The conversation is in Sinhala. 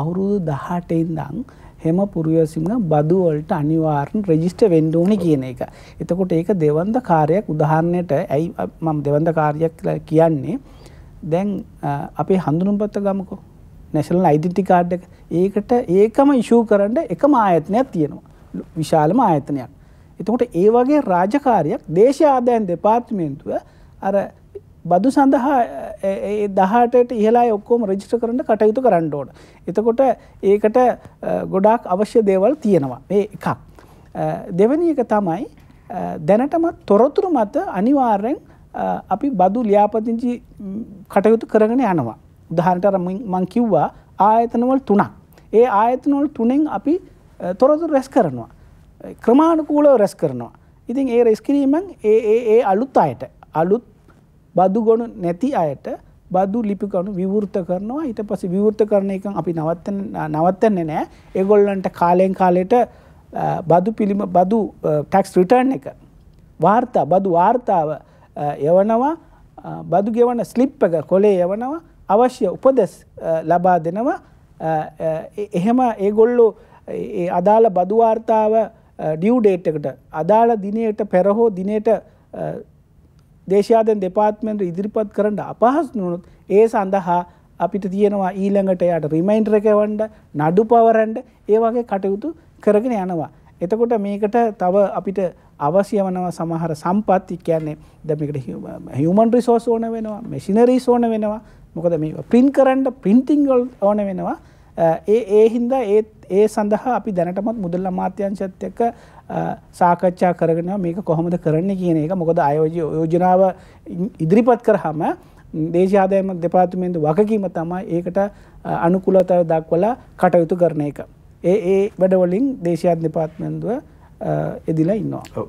අවුරුදු දහට ඉඳං හෙම පුරවසිංහ බදුවලට අනිවාර්න් රෙජිස්ට වෙන්ඩ ඕනි කියන එක. එතකොට ඒක දෙවන්ද කාරයක් උදාහරණයට ඇයි මම දෙවන්ද කාරයක් කියන්නේ දැන් අපේ හඳුනුම්පත්ත ගමකෝ නැශනල් අයිඩිටි කාඩ් එක ඒකට ඒකම ඉශූ කරන්න එකම ආයතනයක් තියෙනවා විශාලම ආයතනයක්. එතකොට ඒ වගේ රාජකාරයක් දේශ ආදයන් දෙපාර්තිමේන්තුව අර බදු සඳහා දහටට ඉහලා ඔක්කෝම රජිස්ට කරට කටයුතු කරන්න ඕන. එතකොට ඒකට ගොඩාක් අවශ්‍ය දේවල් තියෙනවා ඒ එකක්. දෙවැනි එක තමයි දැනටමත් තොරතුරු මත අනිවාර්රෙන් අපි බදු ලියාපදිංචි කටයුතු කරගෙන යනවා. උදාහරණට මං කිව්වා ආයතනවල තුනක්. ඒ ආයතනවල තුනෙන් අපි තොරතුරු රැස් කරනවා. ක්‍රමාණුකූලව රැස් කරනවා. ඉතින් ඒ රැස් කිරීමෙන් ඒ ඒ අලුත් අයට අලුත් බදු ගොනු නැති අයට බදු ලිපිකණු විවෘත කරනවා ඊට පස්සේ විවෘත කරන එක අපි නවත්තන නවත්තන්නේ නැහැ. ඒගොල්ලන්ට කාලෙන් කාලයට බදු පිළිම බදු ටැක්ස් රිටර්න් එක වාර්තා බදු වාර්තාව යවනවා බදු ගෙවන ස්ලිප් එක කොලේ යවනවා අවශ්‍ය උපදෙස් ලබා දෙනවා එහෙම ඒගොල්ලෝ ඒ අදාළ බදු වාර්තාව ඩියු ඩේට් එකට අදාළ දිනයට පෙර හෝ දිනයට දේශාදෙන් දෙපාත්මෙන්ට ඉදිරිපත් කරන්න අපහස් නොනොත් ඒ සඳහා අපිට තියෙනවා ඊළඟට යට රිමයින්ටර එකවන්ඩ නඩු පවරන්ඩ ඒ වගේ කටයුතු කරගෙන යනවා. එතකොට මේකට තව අපිට අවශ්‍ය වනව සමහර සම්පත් කියන්නේ දැමිකට හියමන් රිසෝස් ඕන වෙනවා මෙසිනරී සෝන වෙනවා මොකද මේ පින් කරන්න පින්ටිංගල් ඕන වෙනවා ඒ ඒ හින්දා ඒත් ඒ සඳහා අපි දැනටමත් මුදල් අමාත්‍යංශත් එක්ක සාකච්ඡා කරගෙන මේක කොහොමද කරන්නේ කියන එක මොකද අයෝජ යෝජනාව ඉදිරිපත් කරාම දේශාදායම දෙපාර්තමේන්තු වගකීම තමයි ඒකට අනුකූලතාව දක්වලා කටයුතු කරන එක. ඒ ඒ වැඩවලින් දේශයාත් දෙපාර්තමේන්තුව එදිලා ඉන්නවා. ඔව්.